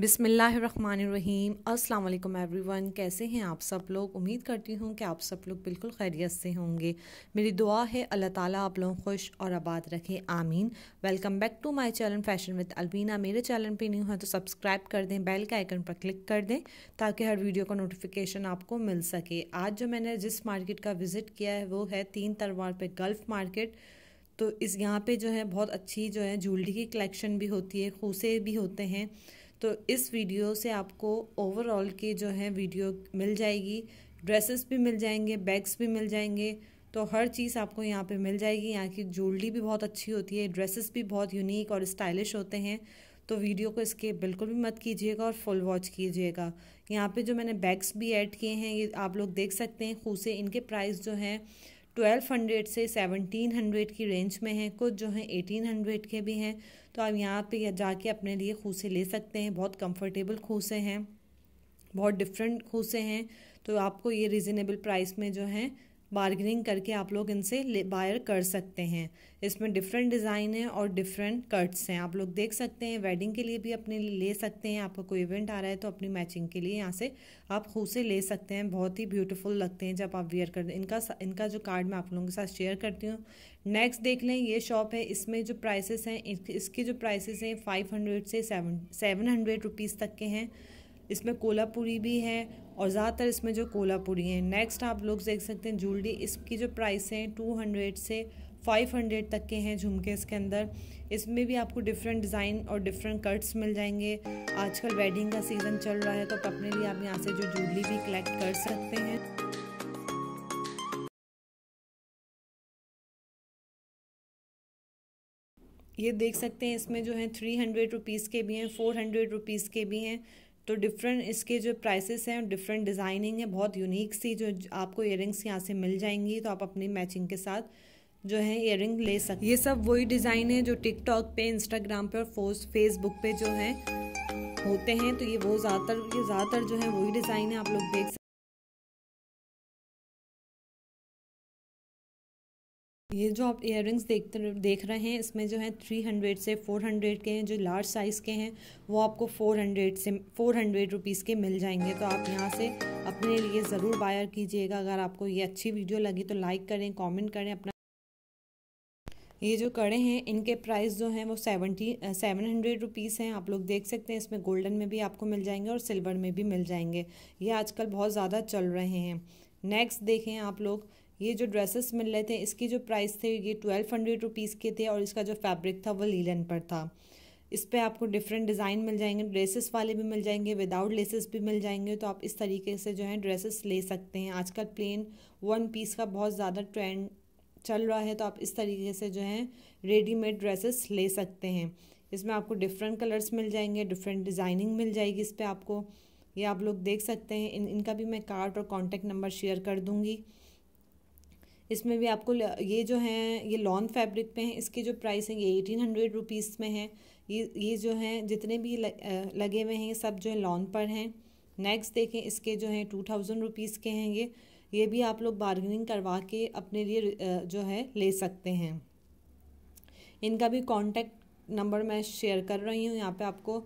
बिसमीम अल्लाम एवरीवन कैसे हैं आप सब लोग उम्मीद करती हूँ कि आप सब लोग बिल्कुल खैरियत से होंगे मेरी दुआ है अल्लाह ताला आप लोग खुश और आबाद रखें आमीन welcome back to my channel fashion with Alvina मेरे चैनल पे न्यू है तो सब्सक्राइब कर दें बेल के आइकन पर क्लिक कर दें ताकि हर वीडियो का नोटिफिकेशन आपको मिल सके आज जो मैंने जिस मार्केट का विज़िट किया है वो है तीन तलवार पे गल्फ़ मार्केट तो इस यहाँ पर जो है बहुत अच्छी जो है ज्वेलरी की कलेक्शन भी होती है खूसे भी होते हैं तो इस वीडियो से आपको ओवरऑल की जो है वीडियो मिल जाएगी ड्रेसेस भी मिल जाएंगे बैग्स भी मिल जाएंगे तो हर चीज़ आपको यहाँ पे मिल जाएगी यहाँ की ज्वेलरी भी बहुत अच्छी होती है ड्रेसेस भी बहुत यूनिक और स्टाइलिश होते हैं तो वीडियो को इसके बिल्कुल भी मत कीजिएगा और फुल वॉच कीजिएगा यहाँ पे जो मैंने बैग्स भी ऐड किए हैं ये आप लोग देख सकते हैं खूसे इनके प्राइस जो हैं ट्वेल्व हंड्रेड से सेवनटीन हंड्रेड की रेंज में हैं कुछ जो हैं एटीन हंड्रेड के भी हैं तो आप यहाँ पे जाके अपने लिए खूसे ले सकते हैं बहुत कंफर्टेबल खूसे हैं बहुत डिफरेंट खूसे हैं तो आपको ये रिजनेबल प्राइस में जो हैं बार्गेनिंग करके आप लोग इनसे बायर कर सकते हैं इसमें डिफरेंट डिज़ाइन है और डिफरेंट कट्स हैं आप लोग देख सकते हैं वेडिंग के लिए भी अपने लिए ले सकते हैं आपका कोई इवेंट आ रहा है तो अपनी मैचिंग के लिए यहाँ से आप खुद से ले सकते हैं बहुत ही ब्यूटीफुल लगते हैं जब आप वेयर कर इनका इनका जो कार्ड मैं आप लोगों के साथ शेयर करती हूँ नेक्स्ट देख लें ये शॉप है इसमें जो प्राइसेस हैं इसके जो प्राइसेस हैं फाइव हंड्रेड से सेवन सेवन हंड्रेड रुपीज़ तक के हैं इसमें कोलापुरी भी है और ज़्यादातर इसमें जो कोलापुरी है नेक्स्ट आप लोग देख सकते हैं जूलरी इसकी जो प्राइस हैं टू हंड्रेड से फाइव हंड्रेड तक के हैं झुमके इसके अंदर इसमें भी आपको डिफरेंट डिज़ाइन और डिफरेंट कट्स मिल जाएंगे आजकल वेडिंग का सीज़न चल रहा है तो आप अपने लिए आप यहाँ से जो जूलरी भी कलेक्ट कर सकते हैं ये देख सकते हैं इसमें जो है थ्री हंड्रेड रुपीज़ के भी हैं फोर हंड्रेड रुपीज़ के भी हैं तो डिफरेंट इसके जो प्राइसेस हैं डिफरेंट डिज़ाइनिंग है बहुत यूनिक सी जो आपको इयरिंग्स यहाँ से मिल जाएंगी तो आप अपनी मैचिंग के साथ जो है इयर ले सकते ये सब वही डिज़ाइन है जो टिकटॉक पे इंस्टाग्राम पे और फोस फेसबुक पे जो है होते हैं तो ये वो ज़्यादातर ज़्यादातर जो है वही डिज़ाइन है आप लोग देख सकते ये जो आप इयर देखते देख रहे हैं इसमें जो है थ्री हंड्रेड से फ़ोर हंड्रेड के हैं जो लार्ज साइज़ के हैं वो आपको फ़ोर हंड्रेड से फ़ोर हंड्रेड रुपीज़ के मिल जाएंगे तो आप यहाँ से अपने लिए ज़रूर बायर कीजिएगा अगर आपको ये अच्छी वीडियो लगी तो लाइक करें कमेंट करें अपना ये जो कड़े हैं इनके प्राइस जो हैं वो सेवेंटी सेवन हंड्रेड रुपीज़ हैं आप लोग देख सकते हैं इसमें गोल्डन में भी आपको मिल जाएंगे और सिल्वर में भी मिल जाएंगे ये आजकल बहुत ज़्यादा चल रहे हैं नेक्स्ट देखें आप लोग ये जो ड्रेसेस मिल रहे थे इसकी जो प्राइस थे ये ट्वेल्व हंड्रेड रुपीज़ के थे और इसका जो फैब्रिक था वो लीलन पर था इस पर आपको डिफरेंट डिज़ाइन मिल जाएंगे ड्रेसेस वाले भी मिल जाएंगे विदाउट लेसेस भी मिल जाएंगे तो आप इस तरीके से जो है ड्रेसेस ले सकते हैं आजकल प्लेन वन पीस का बहुत ज़्यादा ट्रेंड चल रहा है तो आप इस तरीके से जो है रेडीमेड ड्रेसेस ले सकते हैं इसमें आपको डिफरेंट कलर्स मिल जाएंगे डिफरेंट डिज़ाइनिंग मिल जाएगी इस पर आपको ये आप लोग देख सकते हैं इन इनका भी मैं कार्ड और कॉन्टैक्ट नंबर शेयर कर दूँगी इसमें भी आपको ये जो है ये लॉन फैब्रिक पे हैं इसके जो प्राइस हैं ये एटीन हंड्रेड रुपीज़ में है ये ये जो हैं जितने भी लगे हुए हैं सब जो है लॉन पर हैं नेक्स्ट देखें इसके जो हैं टू थाउजेंड रुपीज़ के हैं ये ये भी आप लोग बार्गेनिंग करवा के अपने लिए जो है ले सकते हैं इनका भी कॉन्टैक्ट नंबर मैं शेयर कर रही हूँ यहाँ पर आपको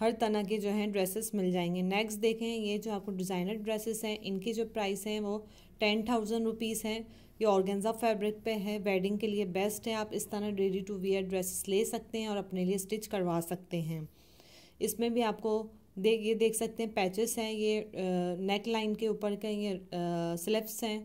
हर तरह के जो हैं ड्रेसेस मिल जाएंगे नेक्स्ट देखें ये जो आपको डिज़ाइनर ड्रेसेस हैं इनकी जो प्राइस हैं वो टेन थाउजेंड रुपीज़ हैं ये ऑर्गेंजा फैब्रिक पे है वेडिंग के लिए बेस्ट है आप इस तरह रेडी टू वेयर ड्रेसेस ले सकते हैं और अपने लिए स्टिच करवा सकते हैं इसमें भी आपको देख ये देख सकते हैं पैचेस हैं ये नेक लाइन के ऊपर के ये स्लिप्स हैं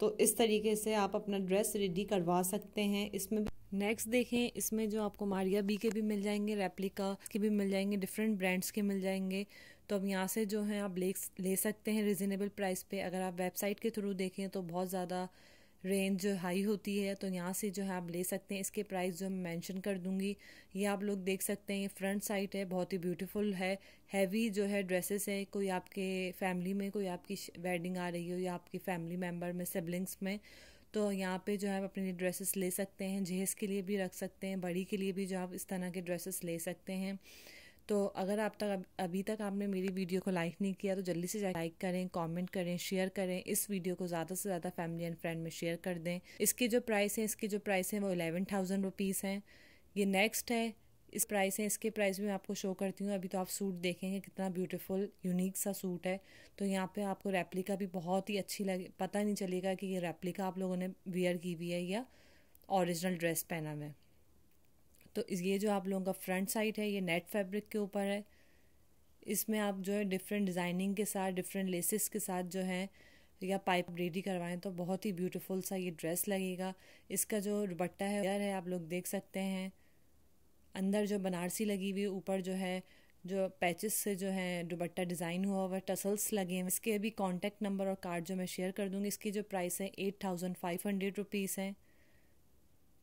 तो इस तरीके से आप अपना ड्रेस रेडी करवा सकते हैं इसमें नेक्स्ट देखें इसमें जो आपको मारिया बी के भी मिल जाएंगे रेप्लिका के भी मिल जाएंगे डिफरेंट ब्रांड्स के मिल जाएंगे तो अब यहाँ से जो है आप ले ले सकते हैं रिजनेबल प्राइस पे अगर आप वेबसाइट के थ्रू देखें तो बहुत ज़्यादा रेंज जो हाई होती है तो यहाँ से जो है आप ले सकते हैं इसके प्राइस जो मैं मेंशन कर दूंगी ये आप लोग देख सकते हैं ये फ्रंट साइट है बहुत ही ब्यूटीफुल है हैवी जो है ड्रेसेस है कोई आपके फैमिली में कोई आपकी वेडिंग आ रही हो या आपकी फैमिली मेम्बर में सिबलिंग्स में तो यहाँ पे जो है आप अपने ड्रेसेस ले सकते हैं जहेज़ के लिए भी रख सकते हैं बड़ी के लिए भी जो आप इस तरह के ड्रेसेस ले सकते हैं तो अगर आप तक अभी तक आपने मेरी वीडियो को लाइक नहीं किया तो जल्दी से लाइक करें कमेंट करें शेयर करें इस वीडियो को ज़्यादा से ज़्यादा फैमिली एंड फ्रेंड में शेयर कर दें इसके जो प्राइस हैं इसके जो प्राइस हैं वो एलेवन थाउजेंड रुपीज़ हैं ये नेक्स्ट है इस प्राइस है इसके प्राइस भी मैं आपको शो करती हूँ अभी तो आप सूट देखेंगे कितना ब्यूटीफुल यूनिक सा सूट है तो यहाँ पे आपको रेप्लिका भी बहुत ही अच्छी लगे पता नहीं चलेगा कि ये रेप्लिका आप लोगों ने वेयर की हुई है या ओरिजिनल ड्रेस पहना हुआ है तो ये जो आप लोगों का फ्रंट साइड है ये नेट फैब्रिक के ऊपर है इसमें आप जो है डिफरेंट डिज़ाइनिंग के साथ डिफरेंट लेसेस के साथ जो है या पाइप रेडी करवाएं तो बहुत ही ब्यूटीफुल सा ये ड्रेस लगेगा इसका जो दुपट्टा है यार है आप लोग देख सकते हैं अंदर जो बनारसी लगी हुई ऊपर जो है जो पैचेस से जो है दुपट्टा डिज़ाइन हुआ हुआ टसल्स लगे हैं इसके अभी कॉन्टैक्ट नंबर और कार्ड जो मैं शेयर कर दूँगी इसकी जो प्राइस है eight thousand five hundred rupees है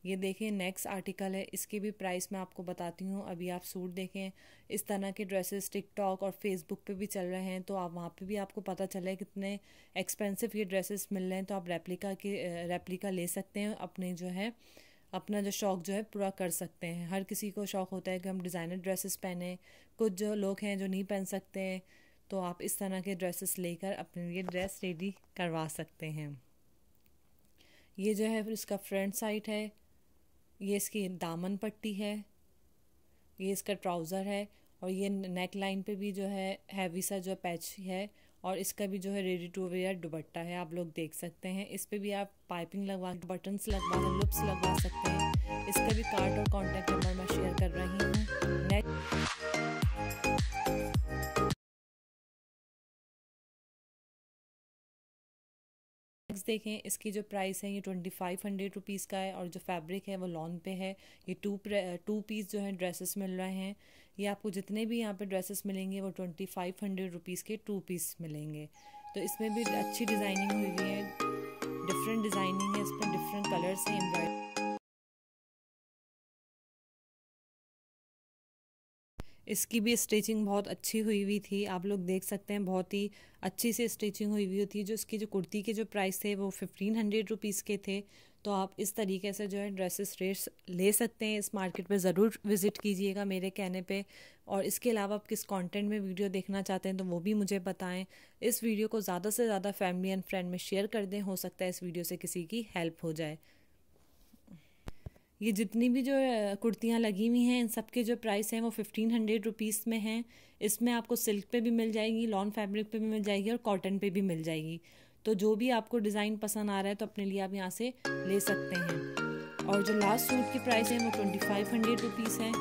ये देखें नेक्स्ट आर्टिकल है इसके भी प्राइस मैं आपको बताती हूँ अभी आप सूट देखें इस तरह के ड्रेसेस टिकटॉक और फेसबुक पे भी चल रहे हैं तो आप वहाँ पे भी आपको पता चला है कितने एक्सपेंसिव ये ड्रेसेस मिल रहे हैं तो आप रेप्लिका के रेप्लिका ले सकते हैं अपने जो है अपना जो शौक़ जो है पूरा कर सकते हैं हर किसी को शौक़ होता है कि हम डिज़ाइनर ड्रेसेस पहने कुछ जो लोग हैं जो नहीं पहन सकते हैं तो आप इस तरह के ड्रेसेस लेकर अपने लिए ड्रेस रेडी करवा सकते हैं ये जो है इसका फ्रंट साइड है ये इसकी दामन पट्टी है ये इसका ट्राउज़र है और ये नेक लाइन पे भी जो है हैवी सा जो पैच है और इसका भी जो है रेडी टू वेयर दुबट्टा है आप लोग देख सकते हैं इस पर भी आप पाइपिंग लगवा बटन्स लगवा लुप्स लगवा सकते हैं इसका भी कार्ड और कॉन्टैक्ट नंबर मैं शेयर कर रही हूँ नेक नेक्स्ट देखें इसकी जो प्राइस है ये ट्वेंटी फाइव हंड्रेड रुपीज़ का है और जो फैब्रिक है वो लॉन पे है ये टू टू पीस जो है ड्रेसेस मिल रहे हैं ये आपको जितने भी यहाँ पे ड्रेसेस मिलेंगे वो ट्वेंटी फाइव हंड्रेड रुपीज़ के टू पीस मिलेंगे तो इसमें भी अच्छी डिज़ाइनिंग हुई है डिफरेंट डिज़ाइनिंग है इसमें डिफरेंट कलर्स हैं एम्ब्रॉयडरी इसकी भी स्टिचिंग बहुत अच्छी हुई हुई थी आप लोग देख सकते हैं बहुत ही अच्छी से स्टिचिंग हुई हुई थी जो इसकी जो कुर्ती के जो प्राइस थे वो फिफ्टीन हंड्रेड रुपीज़ के थे तो आप इस तरीके से जो है ड्रेसेस रेट्स ले सकते हैं इस मार्केट पर ज़रूर विज़िट कीजिएगा मेरे कहने पे और इसके अलावा आप किस कंटेंट में वीडियो देखना चाहते हैं तो वो भी मुझे बताएं इस वीडियो को ज़्यादा से ज़्यादा फैमिली एंड फ्रेंड में शेयर कर दें हो सकता है इस वीडियो से किसी की हेल्प हो जाए ये जितनी भी जो कुर्तियाँ लगी हुई हैं इन सब के जो प्राइस हैं वो फिफ्टीन हंड्रेड रुपीज़ में हैं इसमें आपको सिल्क पे भी मिल जाएगी लॉन फैब्रिक पे भी मिल जाएगी और कॉटन पे भी मिल जाएगी तो जो भी आपको डिज़ाइन पसंद आ रहा है तो अपने लिए आप यहाँ से ले सकते हैं और जो लास्ट सूट की प्राइस है वो ट्वेंटी फाइव हंड्रेड रुपीज़ है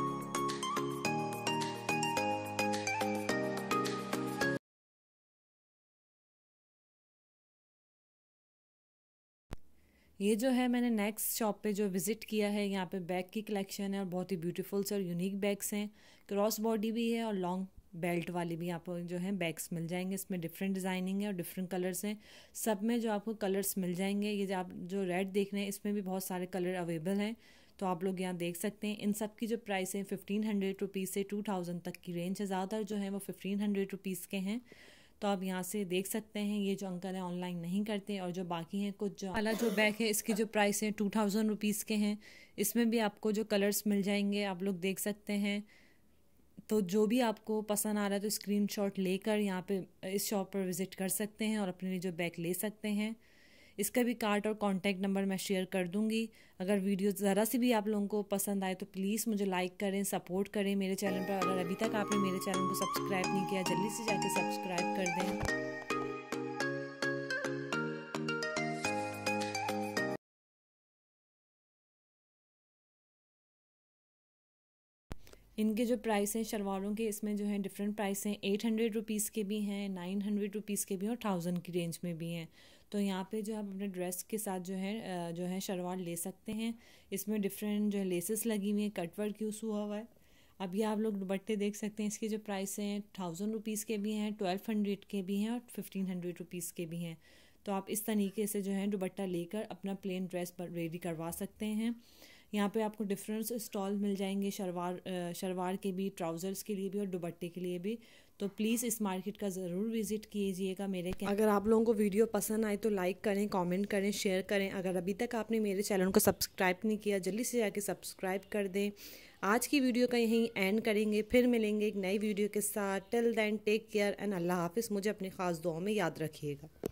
ये जो है मैंने नेक्स्ट शॉप पे जो विज़िट किया है यहाँ पे बैग की कलेक्शन है और बहुत ही ब्यूटीफुल और यूनिक बैग्स हैं क्रॉस बॉडी भी है और लॉन्ग बेल्ट वाली भी आपको जो है बैग्स मिल जाएंगे इसमें डिफरेंट डिज़ाइनिंग है और डिफरेंट कलर्स हैं सब में जो आपको कलर्स मिल जाएंगे ये जो आप जो रेड देख रहे हैं इसमें भी बहुत सारे कलर अवेलेबल हैं तो आप लोग यहाँ देख सकते हैं इन सब की जो प्राइस है फिफ्टीन हंड्रेड रुपीज़ से टू थाउजेंड तक की रेंज है ज़्यादातर जो है वो फिफ्टीन हंड्रेड रुपीज़ के हैं तो आप यहाँ से देख सकते हैं ये जो अंकल हैं ऑनलाइन नहीं करते और जो बाकी हैं कुछ जो अला जो बैग है इसकी जो प्राइस है टू थाउजेंड रुपीज़ के हैं इसमें भी आपको जो कलर्स मिल जाएंगे आप लोग देख सकते हैं तो जो भी आपको पसंद आ रहा है तो स्क्रीन शॉट लेकर यहाँ पर इस शॉप पर विज़िट कर सकते हैं और अपने लिए जो बैग ले सकते हैं इसका भी कार्ड और कॉन्टैक्ट नंबर मैं शेयर कर दूंगी अगर वीडियो ज़रा सी भी आप लोगों को पसंद आए तो प्लीज़ मुझे लाइक करें सपोर्ट करें मेरे चैनल पर अगर अभी तक आपने मेरे चैनल को सब्सक्राइब नहीं किया जल्दी से जाके सब्सक्राइब कर दें इनके जो प्राइस हैं शलवारों के इसमें जो है डिफरेंट प्राइस हैं एट हंड्रेड रुपीज़ के भी हैं नाइन हंड्रेड रुपीज़ के भी हैं और थाउजेंड की रेंज में भी हैं तो यहाँ पे जो आप अपने ड्रेस के साथ जो है जो है शलवार ले सकते हैं इसमें डिफरेंट जो है लेसेस लगी हुई हैं कट वर्क यूज़ हुआ हुआ है अब ये आप लोग दुपट्टे देख सकते हैं इसके जो प्राइस हैं थाउजेंड रुपीज़ के भी हैं ट्वेल्व हंड्रेड के भी हैं और फिफ्टीन हंड्रेड रुपीज़ के भी हैं तो आप इस तरीके से जो है दुपट्टा लेकर अपना प्लेन ड्रेस रेडी करवा सकते हैं यहाँ पे आपको डिफरेंट स्टॉल मिल जाएंगे शलवार शलवार के भी ट्राउज़र्स के लिए भी और दुबट्टे के लिए भी तो प्लीज़ इस मार्केट का ज़रूर विज़िट कीजिएगा मेरे अगर आप लोगों को वीडियो पसंद आए तो लाइक करें कमेंट करें शेयर करें अगर अभी तक आपने मेरे चैनल को सब्सक्राइब नहीं किया जल्दी से जाके सब्सक्राइब कर दें आज की वीडियो का यहीं एंड करेंगे फिर मिलेंगे एक नई वीडियो के साथ till then take care and अल्लाह हाफिज़ मुझे अपनी ख़ास दुआ में याद रखिएगा